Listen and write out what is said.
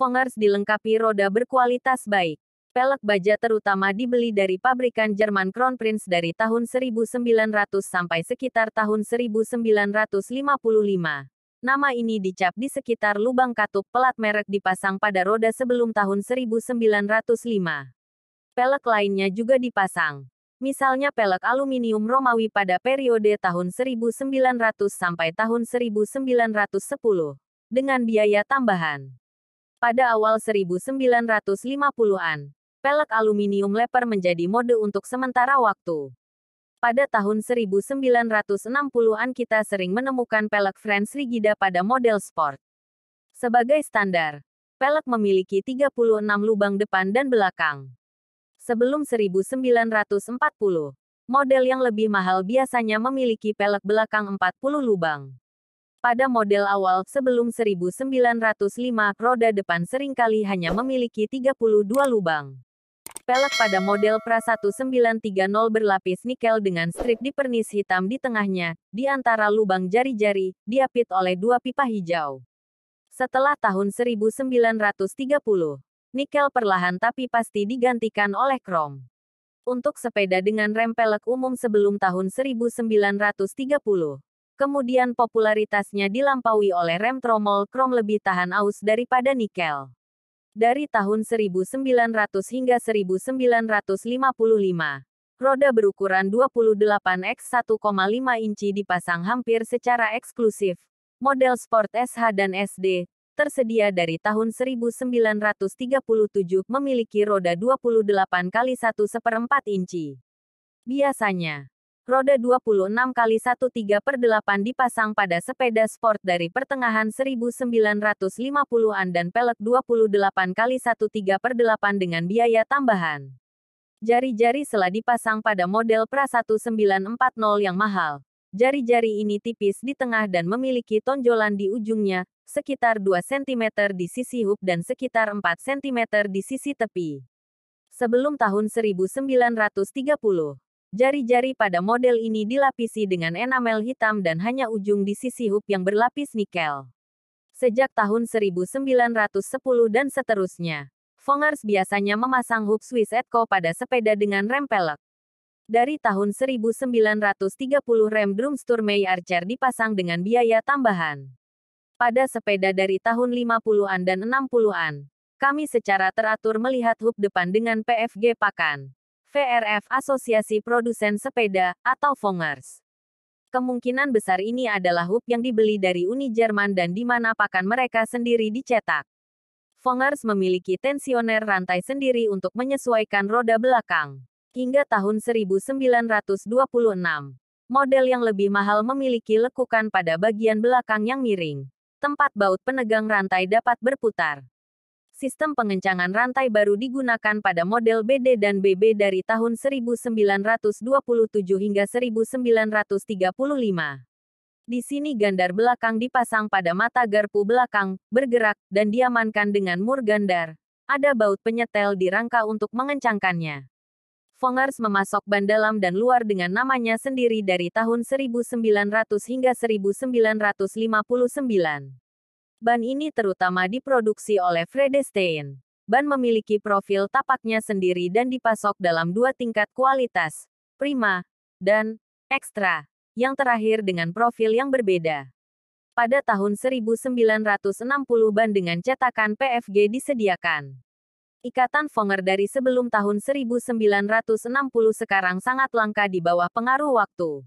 Fongers dilengkapi roda berkualitas baik. Pelek baja terutama dibeli dari pabrikan Jerman Crown Prince dari tahun 1900 sampai sekitar tahun 1955. Nama ini dicap di sekitar lubang katup pelat merek dipasang pada roda sebelum tahun 1905. Pelek lainnya juga dipasang. Misalnya pelek aluminium Romawi pada periode tahun 1900 sampai tahun 1910 dengan biaya tambahan. Pada awal 1950-an, pelek aluminium leper menjadi mode untuk sementara waktu. Pada tahun 1960-an kita sering menemukan pelek French Rigida pada model sport. Sebagai standar, pelek memiliki 36 lubang depan dan belakang. Sebelum 1940, model yang lebih mahal biasanya memiliki pelek belakang 40 lubang. Pada model awal, sebelum 1905, roda depan seringkali hanya memiliki 32 lubang. Pelek pada model Pra 1930 berlapis nikel dengan strip di pernis hitam di tengahnya, di antara lubang jari-jari, diapit oleh dua pipa hijau. Setelah tahun 1930, nikel perlahan tapi pasti digantikan oleh krom. Untuk sepeda dengan rem pelek umum sebelum tahun 1930, kemudian popularitasnya dilampaui oleh rem tromol krom lebih tahan aus daripada nikel. Dari tahun 1900 hingga 1955, roda berukuran 28 x 1,5 inci dipasang hampir secara eksklusif. Model Sport SH dan SD, tersedia dari tahun 1937 memiliki roda 28 kali 1 seperempat inci. Biasanya, roda 26 kali 13 per 8 dipasang pada sepeda sport dari pertengahan 1950-an dan pelek 28 kali 13 per 8 dengan biaya tambahan. Jari-jari sela dipasang pada model Pra 1940 yang mahal. Jari-jari ini tipis di tengah dan memiliki tonjolan di ujungnya, sekitar 2 cm di sisi hub dan sekitar 4 cm di sisi tepi. Sebelum tahun 1930, Jari-jari pada model ini dilapisi dengan enamel hitam dan hanya ujung di sisi hub yang berlapis nikel. Sejak tahun 1910 dan seterusnya, Fongers biasanya memasang hub Swiss Edco pada sepeda dengan rem pelek. Dari tahun 1930 rem Drumsturmey Archer dipasang dengan biaya tambahan. Pada sepeda dari tahun 50-an dan 60-an, kami secara teratur melihat hub depan dengan PFG pakan. VRF Asosiasi Produsen Sepeda, atau Fongers Kemungkinan besar ini adalah hub yang dibeli dari Uni Jerman dan di mana pakan mereka sendiri dicetak. Fongers memiliki tensioner rantai sendiri untuk menyesuaikan roda belakang. Hingga tahun 1926, model yang lebih mahal memiliki lekukan pada bagian belakang yang miring. Tempat baut penegang rantai dapat berputar sistem pengencangan rantai baru digunakan pada model BD dan BB dari tahun 1927 hingga 1935. Di sini gandar belakang dipasang pada mata garpu belakang, bergerak, dan diamankan dengan mur gandar. Ada baut penyetel di rangka untuk mengencangkannya. Fongers memasok ban dalam dan luar dengan namanya sendiri dari tahun 1900 hingga 1959. Ban ini terutama diproduksi oleh Fredestein. Ban memiliki profil tapaknya sendiri dan dipasok dalam dua tingkat kualitas, prima dan ekstra, yang terakhir dengan profil yang berbeda. Pada tahun 1960 ban dengan cetakan PFG disediakan. Ikatan Fonger dari sebelum tahun 1960 sekarang sangat langka di bawah pengaruh waktu.